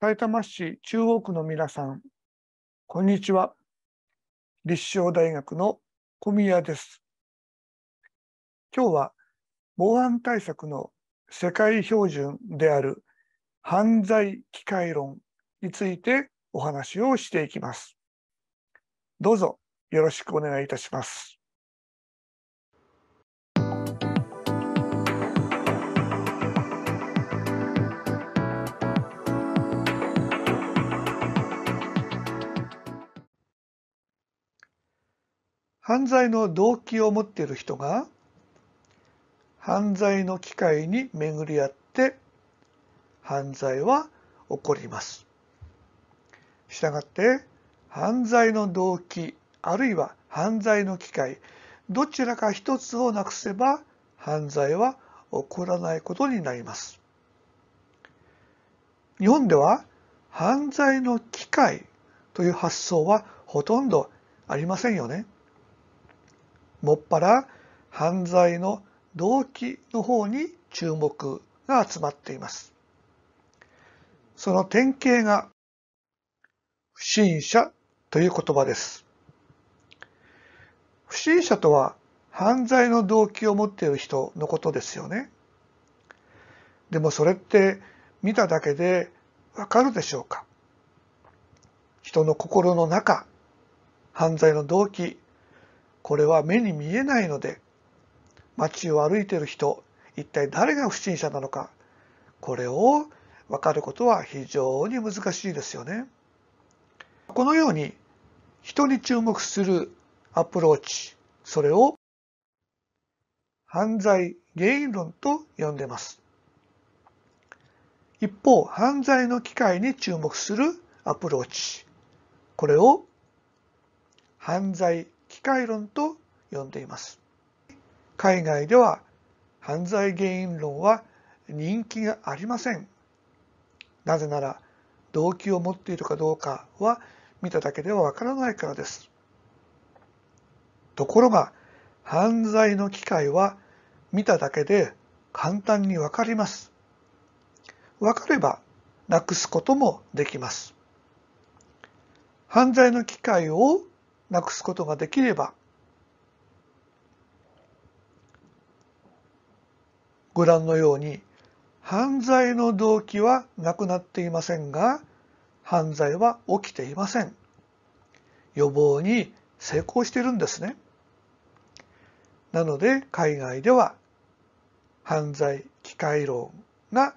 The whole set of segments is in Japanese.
埼玉市中央区の皆さん、こんにちは。立正大学の小宮です。今日は防犯対策の世界標準である犯罪機械論についてお話をしていきます。どうぞよろしくお願いいたします。犯罪の動機を持っている人が犯罪の機会に巡り合って犯罪は起こります。したがって犯罪の動機あるいは犯罪の機会どちらか一つをなくせば犯罪は起こらないことになります。日本では犯罪の機会という発想はほとんどありませんよね。もっぱら犯罪の動機の方に注目が集まっています。その典型が不審者という言葉です。不審者とは犯罪の動機を持っている人のことですよね。でもそれって見ただけでわかるでしょうか人の心の中、犯罪の動機、これは目に見えないので街を歩いている人一体誰が不審者なのかこれを分かることは非常に難しいですよね。このように人に注目するアプローチそれを犯罪原因論と呼んでます。一方犯罪の機会に注目するアプローチこれを犯罪機械論と呼んでいます。海外では犯罪原因論は人気がありません。なぜなら動機を持っているかどうかは見ただけではわからないからです。ところが犯罪の機会は見ただけで簡単にわかります。わかればなくすこともできます。犯罪の機会をなくすことができればご覧のように犯罪の動機はなくなっていませんが犯罪は起きていません予防に成功しているんですねなので海外では犯罪機械論が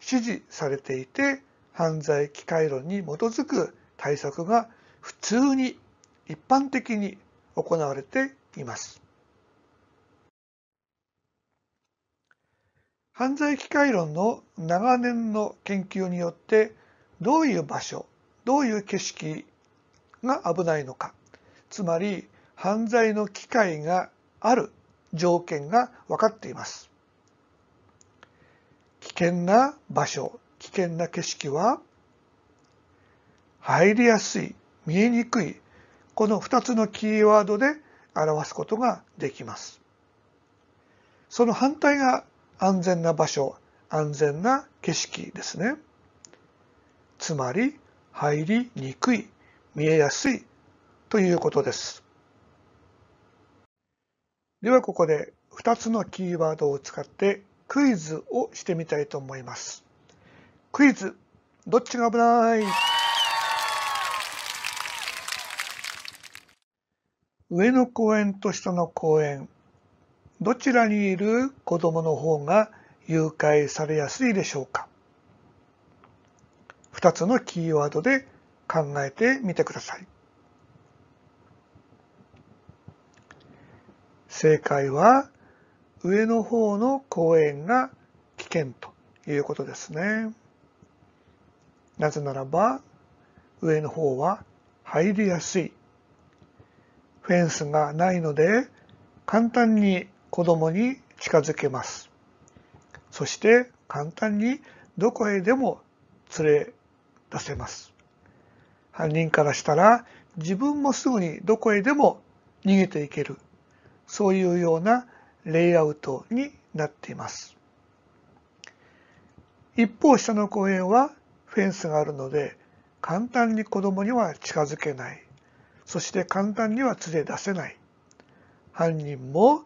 支持されていて犯罪機械論に基づく対策が普通に一般的に行われています。犯罪機械論の長年の研究によってどういう場所どういう景色が危ないのかつまり犯罪の機会がある条件が分かっています。危険な場所危険な景色は入りやすい見えにくいこの2つのキーワードで表すことができます。その反対が安全な場所、安全な景色ですね。つまり、入りにくい、見えやすいということです。ではここで2つのキーワードを使ってクイズをしてみたいと思います。クイズ、どっちが危ない上の公園と下の公園、どちらにいる子供の方が誘拐されやすいでしょうか2つのキーワードで考えてみてください。正解は上の方の公園が危険ということですね。なぜならば上の方は入りやすいフェンスがないので簡単に子供に近づけます。そして簡単にどこへでも連れ出せます。犯人からしたら自分もすぐにどこへでも逃げていける。そういうようなレイアウトになっています。一方、下の公園はフェンスがあるので簡単に子供には近づけない。そして簡単には連れ出せない。犯人も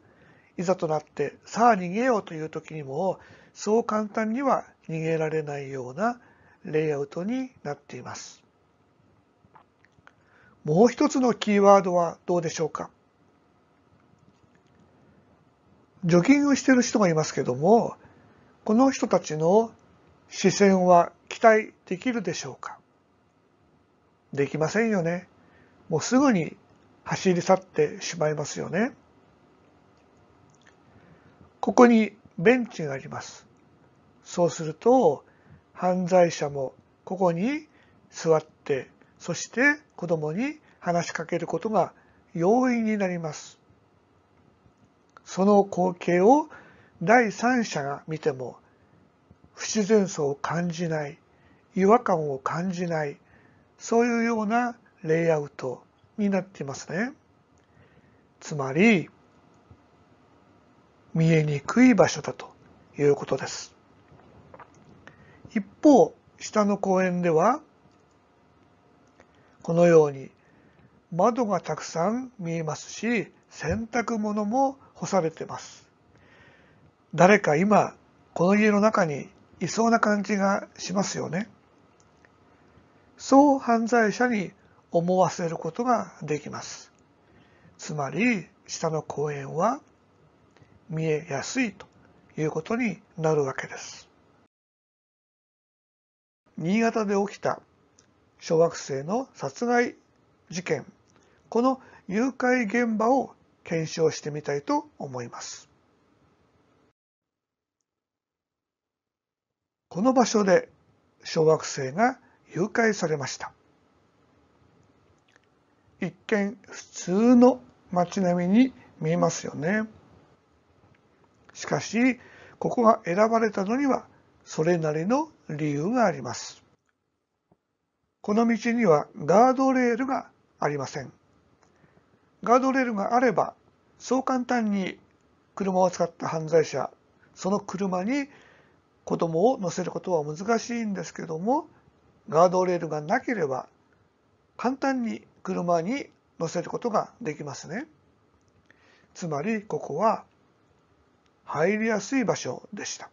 いざとなってさあ逃げようという時にもそう簡単には逃げられないようなレイアウトになっています。もう一つのキーワードはどうでしょうかジョギングしてる人がいますけどもこの人たちの視線は期待できるでしょうかできませんよね。もうすぐに走り去ってしまいますよね。ここにベンチがあります。そうすると犯罪者もここに座ってそして子供に話しかけることが容易になります。その光景を第三者が見ても不自然さを感じない違和感を感じないそういうようなレイアウトになっていますね。つまり、見えにくい場所だということです。一方、下の公園では、このように窓がたくさん見えますし、洗濯物も干されてます。誰か今、この家の中にいそうな感じがしますよね。そう犯罪者に思わせることができます。つまり、下の公園は見えやすいということになるわけです。新潟で起きた小学生の殺害事件、この誘拐現場を検証してみたいと思います。この場所で小学生が誘拐されました。一見普通の街並みに見えますよね。しかし、ここが選ばれたのにはそれなりの理由があります。この道にはガードレールがありません。ガードレールがあれば、そう簡単に車を使った犯罪者、その車に子供を乗せることは難しいんですけども、ガードレールがなければ簡単に車に乗せることができますね。つまりここは入りやすい場所でした。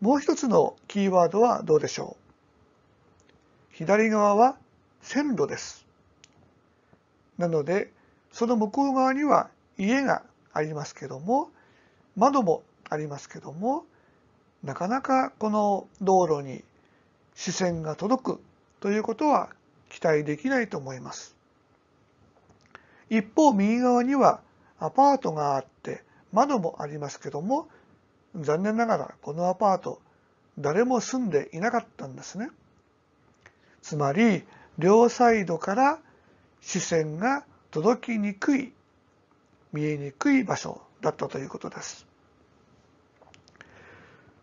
もう一つのキーワードはどうでしょう左側は線路です。なのでその向こう側には家がありますけども窓もありますけどもなかなかこの道路に視線が届くということは期待できないと思います。一方右側にはアパートがあって窓もありますけども残念ながらこのアパート誰も住んでいなかったんですね。つまり両サイドから視線が届きにくい見えにくい場所だったということです。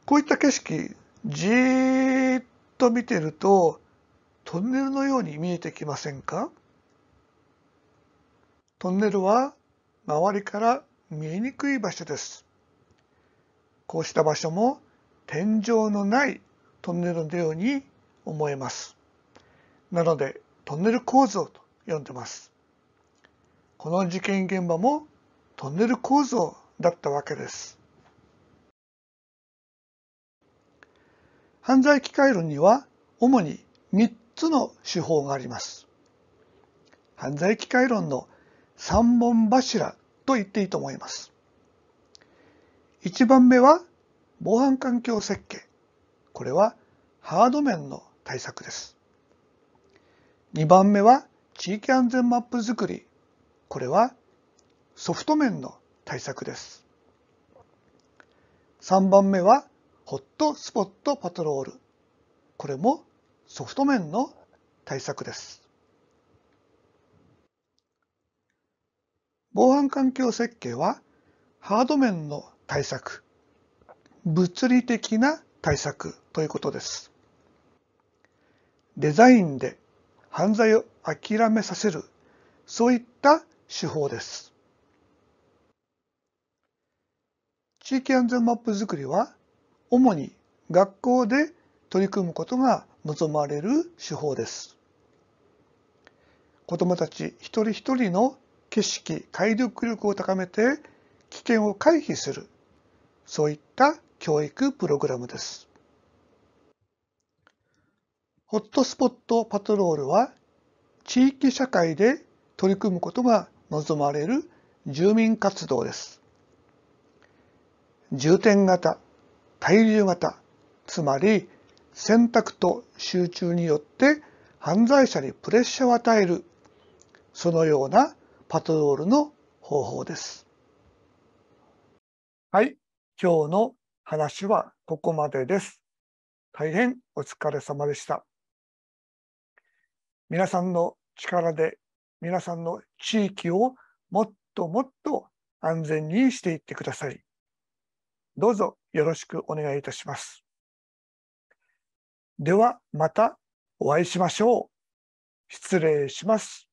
こういった景色じーっと見てるとトンネルのように見えてきませんかトンネルは周りから見えにくい場所です。こうした場所も天井のないトンネルのように思えます。なのでトンネル構造と呼んでます。この事件現場もトンネル構造だったわけです。犯罪機械論には主に3つの手法があります。犯罪機械論の三本柱と言っていいと思います。一番目は防犯環境設計。これはハード面の対策です。2番目は地域安全マップ作り。これはソフト面の対策です。3番目はホットスポットパトロール。これもソフト面の対策です。防犯環境設計はハード面の対策、物理的な対策ということです。デザインで犯罪を諦めさせる、そういった手法です。地域安全マップ作りは主に学校で取り組むことが望まれる手法です。子供たち一人一人の景色、解読力を高めて危険を回避する、そういった教育プログラムです。ホットスポットパトロールは地域社会で取り組むことが望まれる住民活動です。重点型、体重型、つまり選択と集中によって犯罪者にプレッシャーを与えるそのようなパトロールの方法です。はい、今日の話はここまでです。大変お疲れ様でした。皆さんの力で皆さんの地域をもっともっと安全にしていってください。どうぞよろしくお願いいたします。ではまたお会いしましょう。失礼します。